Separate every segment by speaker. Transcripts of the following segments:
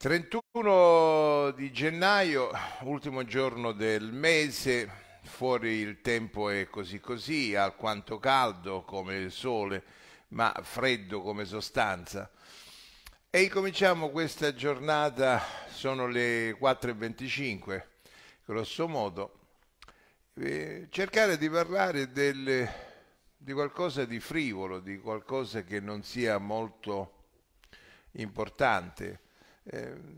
Speaker 1: 31 di gennaio, ultimo giorno del mese, fuori il tempo è così così, alquanto caldo come il sole, ma freddo come sostanza. E incominciamo questa giornata, sono le 4.25, grosso modo, eh, cercare di parlare del, di qualcosa di frivolo, di qualcosa che non sia molto importante Ehm,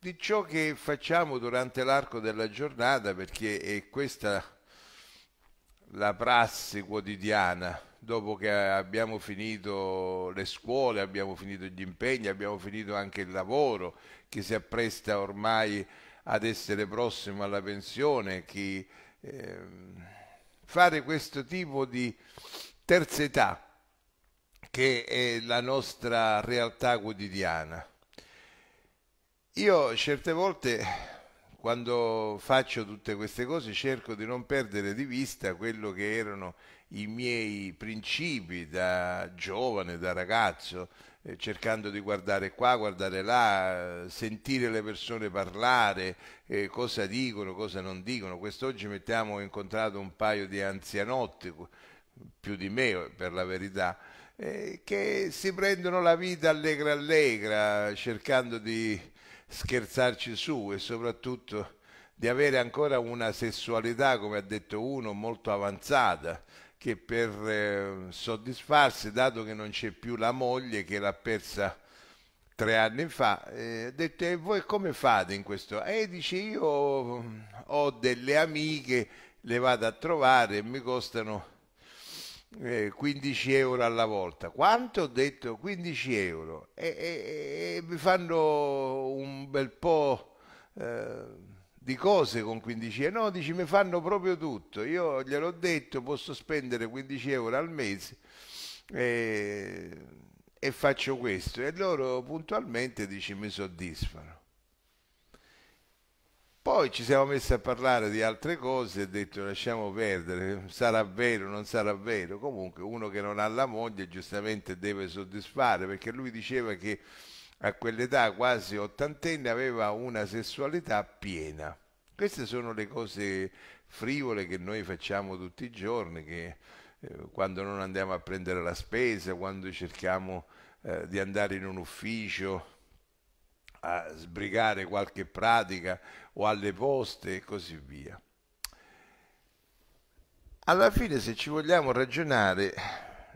Speaker 1: di ciò che facciamo durante l'arco della giornata, perché è questa la prassi quotidiana, dopo che abbiamo finito le scuole, abbiamo finito gli impegni, abbiamo finito anche il lavoro, chi si appresta ormai ad essere prossimo alla pensione, chi eh, fare questo tipo di terza età che è la nostra realtà quotidiana. Io certe volte quando faccio tutte queste cose cerco di non perdere di vista quello che erano i miei principi da giovane, da ragazzo, eh, cercando di guardare qua, guardare là, sentire le persone parlare, eh, cosa dicono, cosa non dicono. Quest'oggi mettiamo ho incontrato un paio di anzianotti, più di me eh, per la verità, eh, che si prendono la vita allegra allegra, cercando di scherzarci su e soprattutto di avere ancora una sessualità, come ha detto uno, molto avanzata, che per eh, soddisfarsi, dato che non c'è più la moglie che l'ha persa tre anni fa, ha eh, detto, e voi come fate in questo? E dice, io mm, ho delle amiche, le vado a trovare e mi costano 15 eh, euro alla volta. Quanto ho detto? 15 euro. E, e, e mi fanno un bel po' eh, di cose con 15 euro. No, dici, mi fanno proprio tutto. Io gliel'ho detto, posso spendere 15 euro al mese. Eh, e faccio questo e loro puntualmente dici mi soddisfano poi ci siamo messi a parlare di altre cose e ho detto lasciamo perdere, sarà vero, non sarà vero. Comunque uno che non ha la moglie giustamente deve soddisfare perché lui diceva che a quell'età quasi ottantenne aveva una sessualità piena. Queste sono le cose frivole che noi facciamo tutti i giorni, che, eh, quando non andiamo a prendere la spesa, quando cerchiamo eh, di andare in un ufficio, a sbrigare qualche pratica o alle poste e così via. Alla fine, se ci vogliamo ragionare,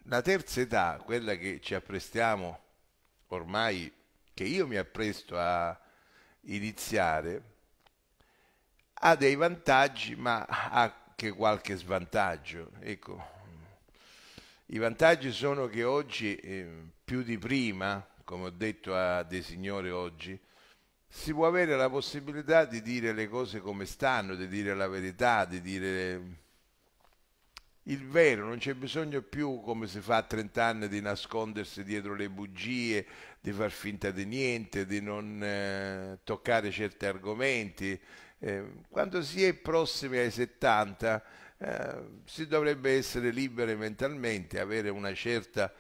Speaker 1: la terza età, quella che ci apprestiamo ormai, che io mi appresto a iniziare, ha dei vantaggi ma anche qualche svantaggio. Ecco, i vantaggi sono che oggi eh, più di prima come ho detto a dei signori oggi, si può avere la possibilità di dire le cose come stanno, di dire la verità, di dire il vero, non c'è bisogno più, come si fa a 30 anni, di nascondersi dietro le bugie, di far finta di niente, di non eh, toccare certi argomenti. Eh, quando si è prossimi ai 70 eh, si dovrebbe essere liberi mentalmente, avere una certa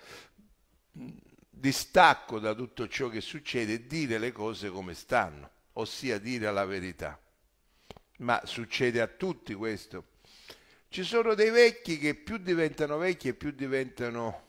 Speaker 1: distacco da tutto ciò che succede e dire le cose come stanno, ossia dire la verità. Ma succede a tutti questo. Ci sono dei vecchi che più diventano vecchi e più diventano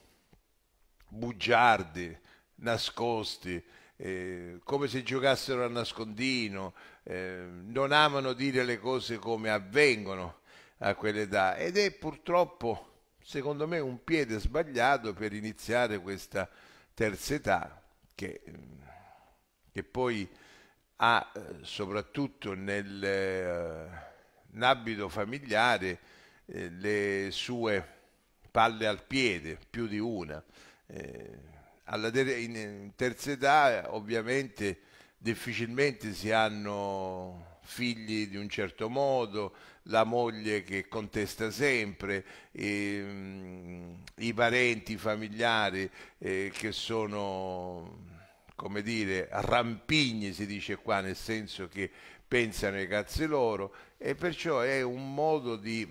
Speaker 1: bugiardi, nascosti, eh, come se giocassero a nascondino, eh, non amano dire le cose come avvengono a quell'età ed è purtroppo, secondo me, un piede sbagliato per iniziare questa terza età che, che poi ha eh, soprattutto nel, eh, nell'abito familiare eh, le sue palle al piede, più di una. Eh, ter- in terza età ovviamente difficilmente si hanno figli di un certo modo, la moglie che contesta sempre, e, ehm, i parenti, i familiari eh, che sono, come dire, rampigni, si dice qua, nel senso che pensano ai cazzi loro e perciò è un modo di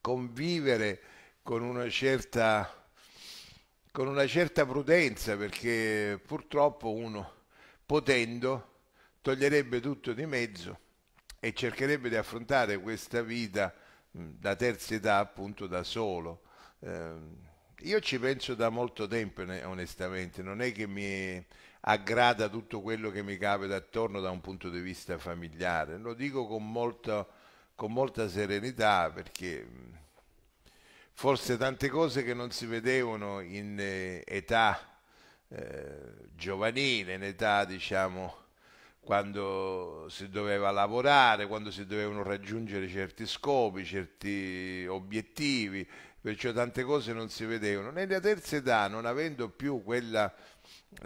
Speaker 1: convivere con una certa con una certa prudenza perché purtroppo uno potendo toglierebbe tutto di mezzo e cercherebbe di affrontare questa vita da terza età appunto da solo Ehm, io ci penso da molto tempo, onestamente, non è che mi aggrada tutto quello che mi capita attorno da un punto di vista familiare, lo dico con molta, con molta serenità perché forse tante cose che non si vedevano in eh, età eh, giovanile, in età diciamo quando si doveva lavorare, quando si dovevano raggiungere certi scopi, certi obiettivi, perciò tante cose non si vedevano. Nella terza età, non avendo più quella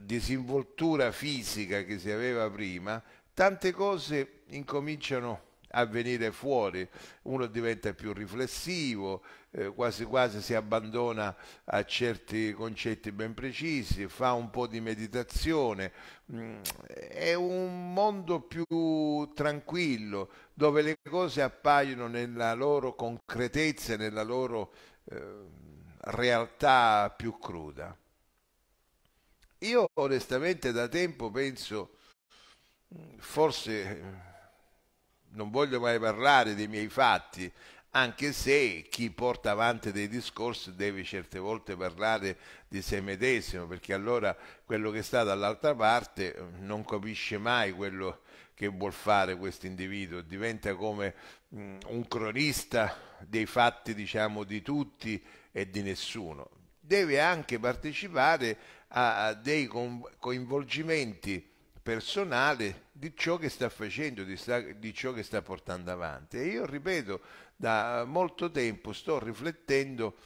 Speaker 1: disinvoltura fisica che si aveva prima, tante cose incominciano a venire fuori, uno diventa più riflessivo, eh, quasi quasi si abbandona a certi concetti ben precisi, fa un po' di meditazione, mm, è un mondo più tranquillo dove le cose appaiono nella loro concretezza, nella loro Ehm, realtà più cruda. Io onestamente da tempo penso, forse eh, non voglio mai parlare dei miei fatti, anche se chi porta avanti dei discorsi deve certe volte parlare di se medesimo, perché allora quello che sta dall'altra parte eh, non capisce mai quello che che vuol fare questo individuo, diventa come mh, mm, un cronista dei fatti diciamo, di tutti e di nessuno. Deve anche partecipare a, a dei coinvolgimenti personali di ciò che sta facendo, di, sta, di ciò che sta portando avanti. E io ripeto, da molto tempo sto riflettendo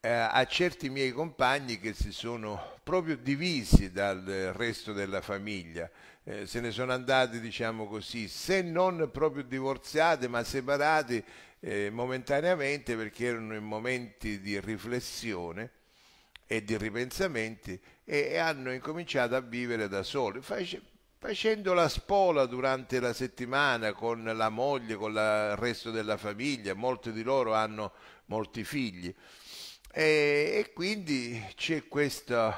Speaker 1: eh, a certi miei compagni che si sono proprio divisi dal resto della famiglia. Eh, se ne sono andati, diciamo così, se non proprio divorziati, ma separati eh, momentaneamente perché erano in momenti di riflessione e di ripensamenti e, e hanno incominciato a vivere da soli, face, facendo la spola durante la settimana con la moglie, con la, il resto della famiglia, molti di loro hanno molti figli. E, e quindi c'è questo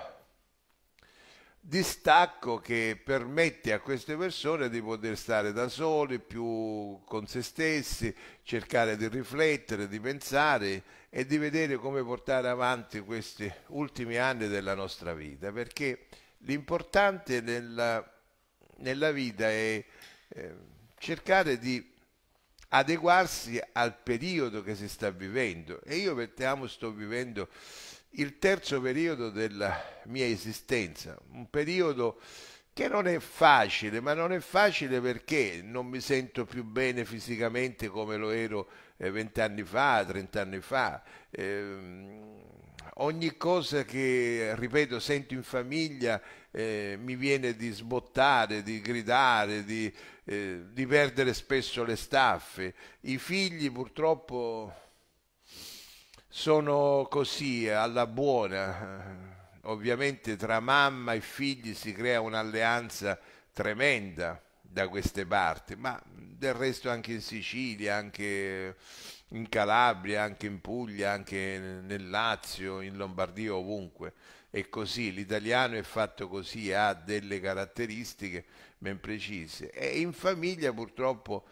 Speaker 1: distacco che permette a queste persone di poter stare da sole, più con se stessi, cercare di riflettere, di pensare e di vedere come portare avanti questi ultimi anni della nostra vita, perché l'importante nella, nella, vita è eh, cercare di adeguarsi al periodo che si sta vivendo. E io mettiamo, sto vivendo il terzo periodo della mia esistenza, un periodo che non è facile, ma non è facile perché non mi sento più bene fisicamente come lo ero eh, vent'anni fa, trent'anni fa. Ehm, ogni cosa che, ripeto, sento in famiglia eh, mi viene di sbottare, di gridare, di, eh, di perdere spesso le staffe. I figli purtroppo sono così, eh, alla buona. Ovviamente tra mamma e figli si crea un'alleanza tremenda da queste parti, ma del resto anche in Sicilia, anche in Calabria, anche in Puglia, anche nel Lazio, in Lombardia, ovunque. È così, l'italiano è fatto così, ha delle caratteristiche ben precise. E in famiglia purtroppo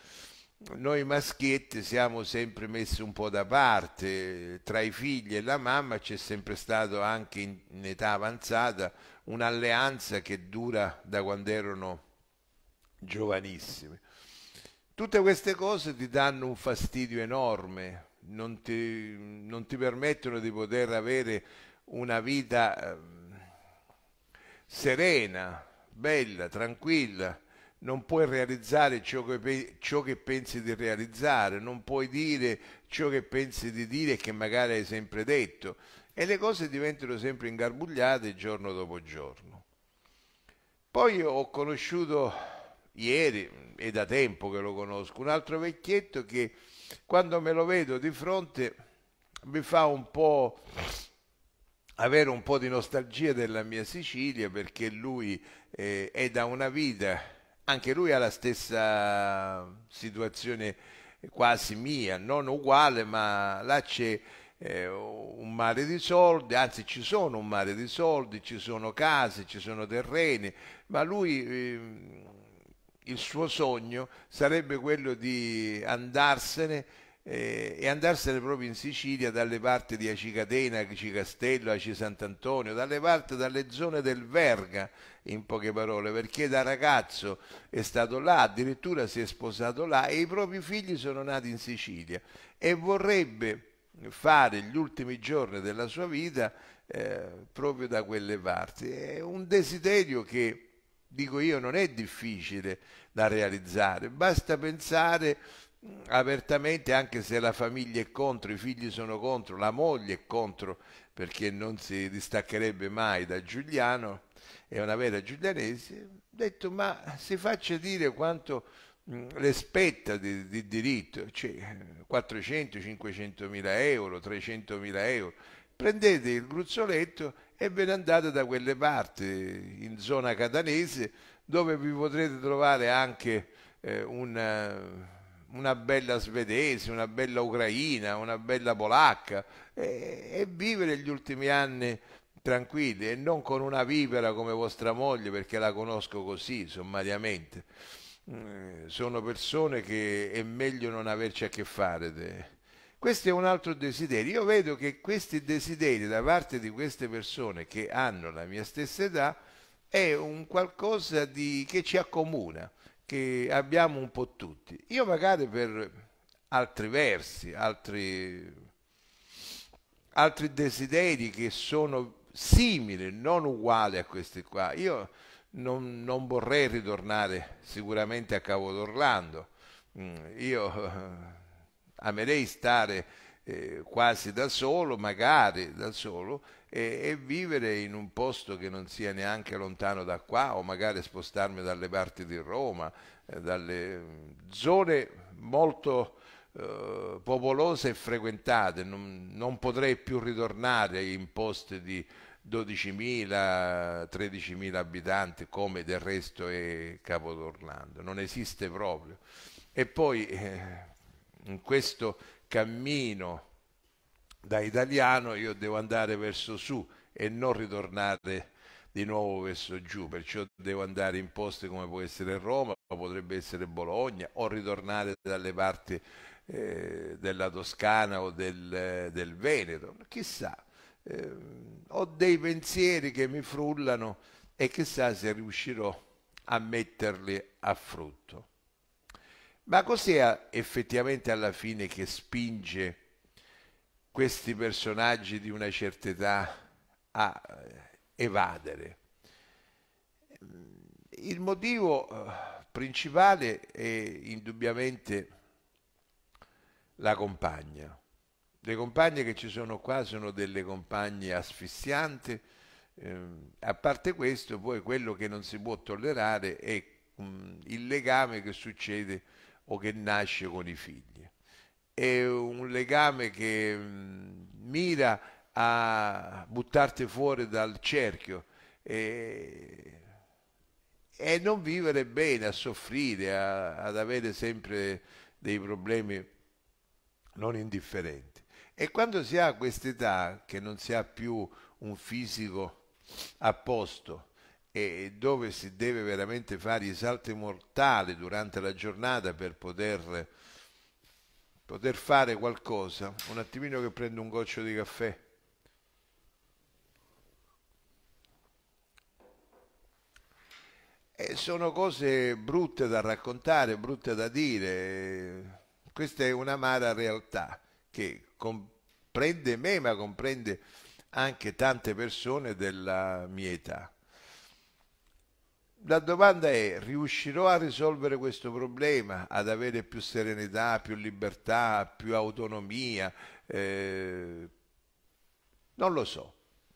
Speaker 1: noi maschietti siamo sempre messi un po' da parte, tra i figli e la mamma c'è sempre stato anche in età avanzata un'alleanza che dura da quando erano giovanissime. Tutte queste cose ti danno un fastidio enorme, non ti, non ti permettono di poter avere una vita eh, serena, bella, tranquilla, non puoi realizzare ciò che, ciò che, pensi di realizzare, non puoi dire ciò che pensi di dire e che magari hai sempre detto e le cose diventano sempre ingarbugliate giorno dopo giorno. Poi ho conosciuto ieri, è da tempo che lo conosco, un altro vecchietto che quando me lo vedo di fronte mi fa un po' avere un po' di nostalgia della mia Sicilia perché lui eh, è da una vita, anche lui ha la stessa situazione quasi mia, non uguale, ma là c'è eh, un mare di soldi, anzi ci sono un mare di soldi, ci sono case, ci sono terreni, ma lui eh, il suo sogno sarebbe quello di andarsene eh, e andarsene proprio in Sicilia dalle parti di Acicatena, Acicastello, Aci Sant'Antonio, dalle parti, dalle zone del Verga, in poche parole, perché da ragazzo è stato là, addirittura si è sposato là e i propri figli sono nati in Sicilia e vorrebbe fare gli ultimi giorni della sua vita eh, proprio da quelle parti. È un desiderio che dico io, non è difficile da realizzare, basta pensare apertamente, anche se la famiglia è contro, i figli sono contro, la moglie è contro, perché non si distaccherebbe mai da Giuliano, è una vera giulianese, ho detto ma si faccia dire quanto le spetta di, di diritto, cioè 400-500 mila euro, 300 mila euro, prendete il gruzzoletto e ve ne andate da quelle parti, in zona catanese, dove vi potrete trovare anche eh, un eh, una bella svedese, una bella ucraina, una bella polacca e, e, vivere gli ultimi anni tranquilli e non con una vipera come vostra moglie perché la conosco così sommariamente. Mm, sono persone che è meglio non averci a che fare. Te. Questo è un altro desiderio. Io vedo che questi desideri da parte di queste persone che hanno la mia stessa età è un qualcosa di, che ci accomuna, che abbiamo un po' tutti. Io magari per altri versi, altri, altri desideri che sono simili, non uguali a questi qua. Io non, non vorrei ritornare sicuramente a Cavo d'Orlando. Mm, io amerei stare eh, quasi da solo, magari da solo, e, e, vivere in un posto che non sia neanche lontano da qua o magari spostarmi dalle parti di Roma, eh, dalle mm, zone molto eh, popolose e frequentate. Non, non, potrei più ritornare in posti di 12.000, 13.000 abitanti come del resto è Capotornando, non esiste proprio. E poi eh, in questo cammino da italiano io devo andare verso su e non ritornare di nuovo verso giù, perciò devo andare in posti come può essere Roma, potrebbe essere Bologna o ritornare dalle parti eh, della Toscana o del, eh, del Veneto, chissà, eh, ho dei pensieri che mi frullano e chissà se riuscirò a metterli a frutto. Ma cos'è effettivamente alla fine che spinge questi personaggi di una certa età a eh, evadere? Il motivo eh, principale è indubbiamente la compagna. Le compagne che ci sono qua sono delle compagne asfissianti. Eh, a parte questo, poi quello che non si può tollerare è mh, mm, il legame che succede o che nasce con i figli. È un legame che mm, mira a buttarti fuori dal cerchio e, e non vivere bene, a soffrire, a, ad avere sempre dei problemi non indifferenti. E quando si ha quest'età, che non si ha più un fisico a posto, e dove si deve veramente fare i salti mortali durante la giornata per poter, poter fare qualcosa. Un attimino che prendo un goccio di caffè. E sono cose brutte da raccontare, brutte da dire. Questa è un'amara realtà che comprende me, ma comprende anche tante persone della mia età la domanda è, riuscirò a risolvere questo problema, ad avere più serenità, più libertà, più autonomia? Eh, non lo so,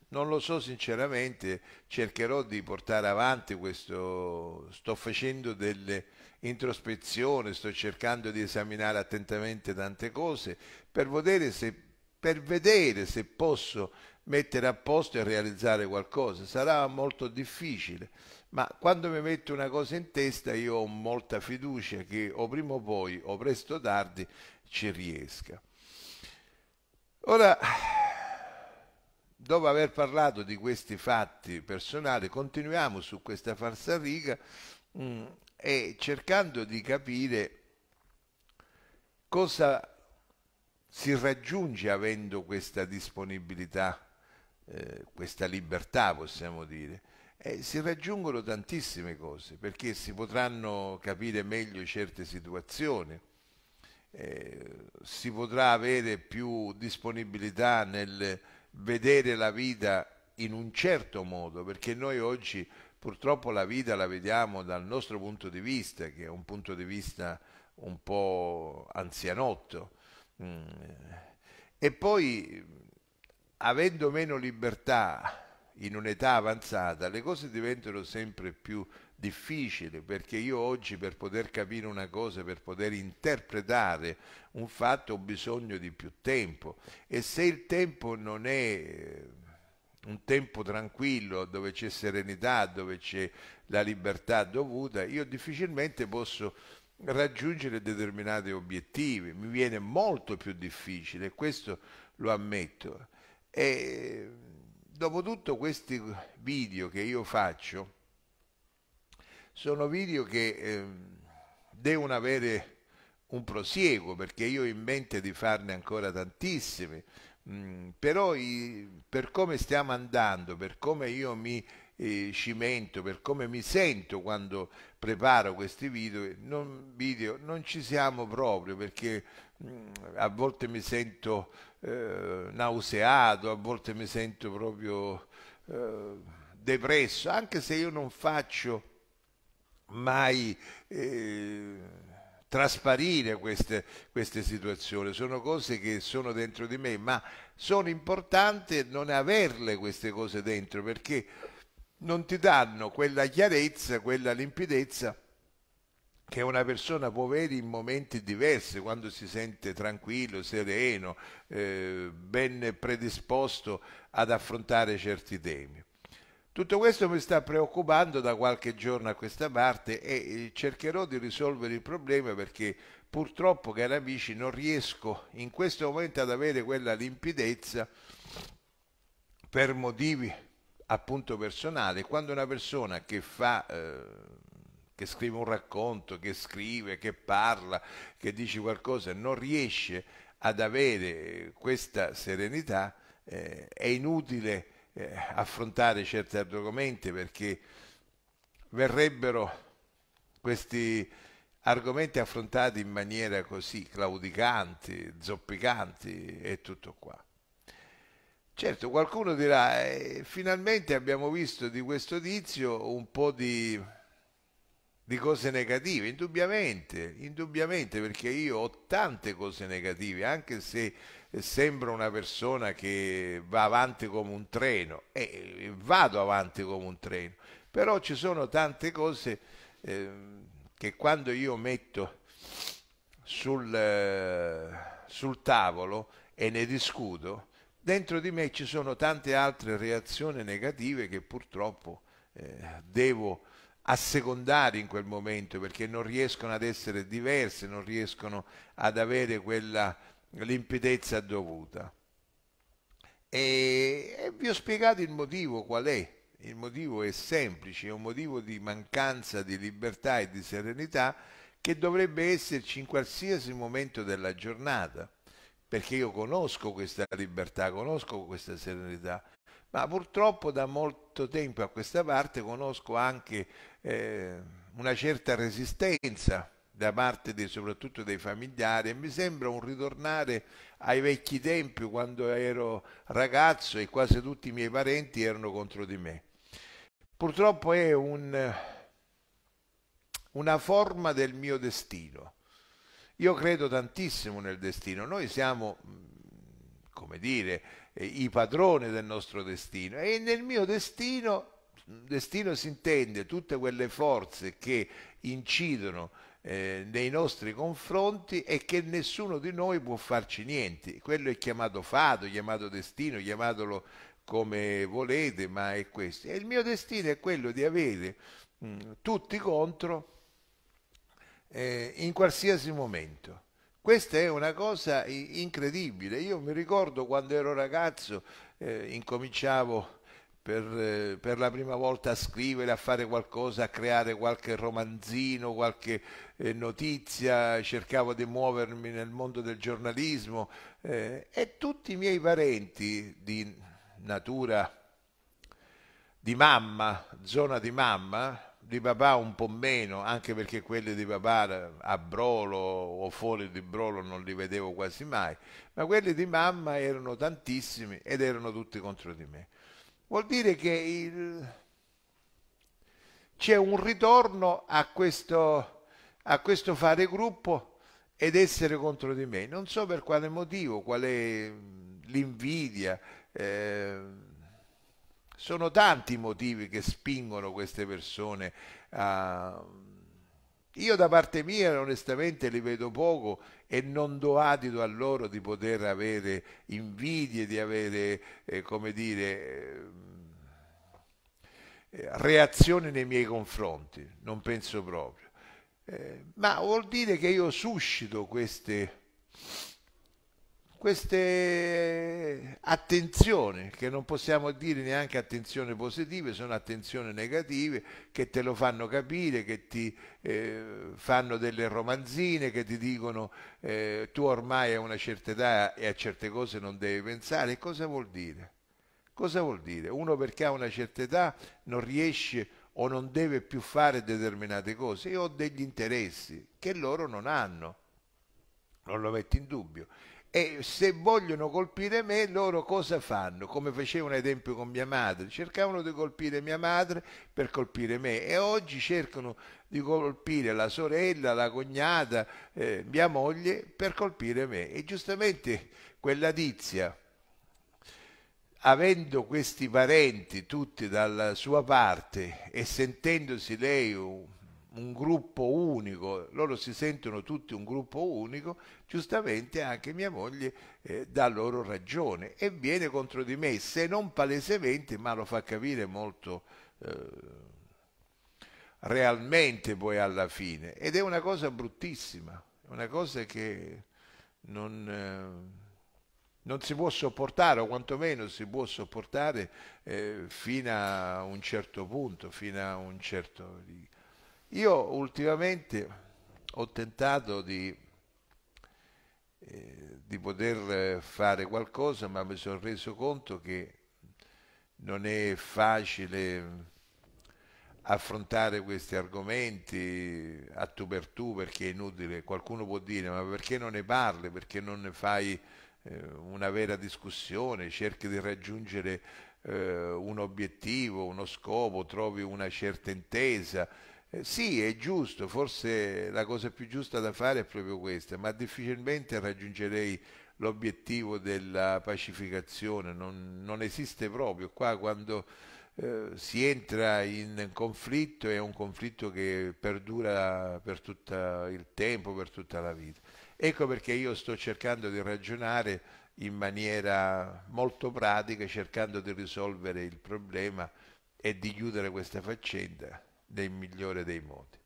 Speaker 1: non lo so sinceramente, cercherò di portare avanti questo, sto facendo delle introspezioni, sto cercando di esaminare attentamente tante cose per vedere se, per vedere se posso mettere a posto e realizzare qualcosa. Sarà molto difficile, ma quando mi metto una cosa in testa io ho molta fiducia che o prima o poi, o presto o tardi, ci riesca. Ora, dopo aver parlato di questi fatti personali, continuiamo su questa farsariga mh, mm, e cercando di capire cosa si raggiunge avendo questa disponibilità eh, questa libertà, possiamo dire, eh, si raggiungono tantissime cose, perché si potranno capire meglio certe situazioni, eh, si potrà avere più disponibilità nel vedere la vita in un certo modo, perché noi oggi purtroppo la vita la vediamo dal nostro punto di vista, che è un punto di vista un po' anzianotto. Mm. Eh. E poi avendo meno libertà in un'età avanzata, le cose diventano sempre più difficili perché io oggi per poter capire una cosa, per poter interpretare un fatto ho bisogno di più tempo e se il tempo non è eh, un tempo tranquillo dove c'è serenità, dove c'è la libertà dovuta, io difficilmente posso raggiungere determinati obiettivi, mi viene molto più difficile, questo lo ammetto. E dopotutto questi video che io faccio sono video che eh, devono avere un prosieguo perché io ho in mente di farne ancora tantissimi, mm, però i, per come stiamo andando, per come io mi eh, cimento, per come mi sento quando preparo questi video non, video, non ci siamo proprio perché mm, a volte mi sento eh, nauseato, a volte mi sento proprio eh, depresso, anche se io non faccio mai eh, trasparire queste, queste, situazioni, sono cose che sono dentro di me, ma sono importanti non averle queste cose dentro perché non ti danno quella chiarezza, quella limpidezza che una persona può avere in momenti diversi, quando si sente tranquillo, sereno, eh, ben predisposto ad affrontare certi temi. Tutto questo mi sta preoccupando da qualche giorno a questa parte e eh, cercherò di risolvere il problema perché purtroppo, cari amici, non riesco in questo momento ad avere quella limpidezza per motivi appunto personali. Quando una persona che fa... Eh, che scrive un racconto, che scrive, che parla, che dice qualcosa, non riesce ad avere questa serenità, eh, è inutile eh, affrontare certi argomenti perché verrebbero questi argomenti affrontati in maniera così claudicanti, zoppicanti e tutto qua. Certo, qualcuno dirà, eh, finalmente abbiamo visto di questo tizio un po' di di cose negative, indubbiamente, indubbiamente perché io ho tante cose negative, anche se sembro una persona che va avanti come un treno, e eh, vado avanti come un treno, però ci sono tante cose eh, che quando io metto sul, eh, sul tavolo e ne discuto, dentro di me ci sono tante altre reazioni negative che purtroppo eh, devo assecondare in quel momento perché non riescono ad essere diverse, non riescono ad avere quella limpidezza dovuta. E, e vi ho spiegato il motivo qual è. Il motivo è semplice, è un motivo di mancanza di libertà e di serenità che dovrebbe esserci in qualsiasi momento della giornata, perché io conosco questa libertà, conosco questa serenità, ma purtroppo da molto tempo a questa parte conosco anche eh, una certa resistenza da parte dei, soprattutto dei familiari e mi sembra un ritornare ai vecchi tempi quando ero ragazzo e quasi tutti i miei parenti erano contro di me. Purtroppo è un, una forma del mio destino. Io credo tantissimo nel destino. Noi siamo come dire, eh, i padroni del nostro destino. E nel mio destino, destino si intende tutte quelle forze che incidono eh, nei nostri confronti e che nessuno di noi può farci niente. Quello è chiamato fato, chiamato destino, chiamatelo come volete, ma è questo. E il mio destino è quello di avere mh, mm, tutti contro eh, in qualsiasi momento. Questa è una cosa incredibile. Io mi ricordo quando ero ragazzo, eh, incominciavo per, eh, per, la prima volta a scrivere, a fare qualcosa, a creare qualche romanzino, qualche eh, notizia, cercavo di muovermi nel mondo del giornalismo eh, e tutti i miei parenti di natura di mamma, zona di mamma, di papà un po' meno, anche perché quelli di papà eh, a Brolo o fuori di Brolo non li vedevo quasi mai, ma quelli di mamma erano tantissimi ed erano tutti contro di me. Vuol dire che il... c'è un ritorno a questo, a questo fare gruppo ed essere contro di me. Non so per quale motivo, qual è mm, l'invidia. Eh sono tanti i motivi che spingono queste persone a... Io da parte mia onestamente li vedo poco e non do adito a loro di poter avere invidie, di avere, eh, come dire, eh, eh reazioni nei miei confronti, non penso proprio. Eh, ma vuol dire che io suscito queste queste attenzioni, che non possiamo dire neanche attenzioni positive, sono attenzioni negative, che te lo fanno capire, che ti eh, fanno delle romanzine, che ti dicono eh, tu ormai a una certa età e a certe cose non devi pensare. Cosa vuol dire? Cosa vuol dire? Uno perché a una certa età non riesce o non deve più fare determinate cose. e ho degli interessi che loro non hanno, non lo metti in dubbio e se vogliono colpire me loro cosa fanno? Come facevano ad esempio con mia madre, cercavano di colpire mia madre per colpire me e oggi cercano di colpire la sorella, la cognata, eh, mia moglie per colpire me e giustamente quella tizia avendo questi parenti tutti dalla sua parte e sentendosi lei un un gruppo unico, loro si sentono tutti un gruppo unico, giustamente anche mia moglie eh, dà loro ragione e viene contro di me, se non palesemente, ma lo fa capire molto eh, realmente poi alla fine. Ed è una cosa bruttissima, una cosa che non... Eh, non si può sopportare, o quantomeno si può sopportare eh, fino a un certo punto, fino a un certo... Io ultimamente ho tentato di, eh, di, poter fare qualcosa, ma mi sono reso conto che non è facile affrontare questi argomenti a tu per tu perché è inutile, qualcuno può dire ma perché non ne parli, perché non ne fai eh, una vera discussione, cerchi di raggiungere eh, un obiettivo, uno scopo, trovi una certa intesa eh, sì, è giusto, forse la cosa più giusta da fare è proprio questa, ma difficilmente raggiungerei l'obiettivo della pacificazione, non, non, esiste proprio. Qua quando eh, si entra in conflitto è un conflitto che perdura per tutto il tempo, per tutta la vita. Ecco perché io sto cercando di ragionare in maniera molto pratica, cercando di risolvere il problema e di chiudere questa faccenda nel migliore dei modi.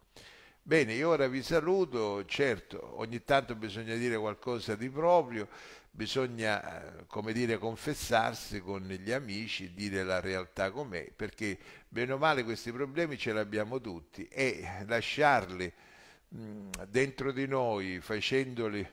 Speaker 1: Bene, io ora vi saluto, certo, ogni tanto bisogna dire qualcosa di proprio, bisogna, eh, come dire, confessarsi con gli amici, dire la realtà com'è, perché bene o male questi problemi ce li abbiamo tutti e lasciarli mm, dentro di noi, facendoli,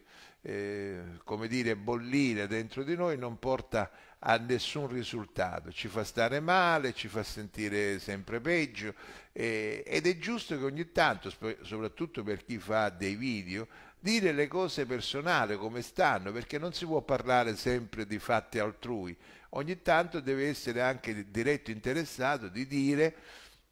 Speaker 1: eh, come dire, bollire dentro di noi non porta a a nessun risultato, ci fa stare male, ci fa sentire sempre peggio eh, ed è giusto che ogni tanto, soprattutto per chi fa dei video, dire le cose personali come stanno, perché non si può parlare sempre di fatti altrui, ogni tanto deve essere anche diretto interessato di dire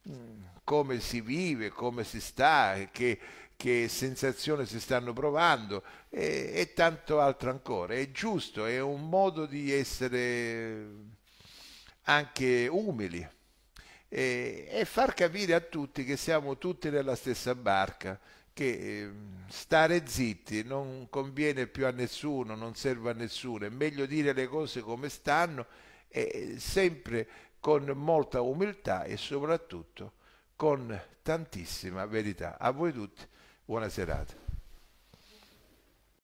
Speaker 1: mm, come si vive, come si sta, che, che sensazione si stanno provando e, e tanto altro ancora. È giusto, è un modo di essere anche umili e, e far capire a tutti che siamo tutti nella stessa barca che ehm, stare zitti non conviene più a nessuno, non serve a nessuno, è meglio dire le cose come stanno e sempre con molta umiltà e soprattutto con tantissima verità. A voi tutti buona serata.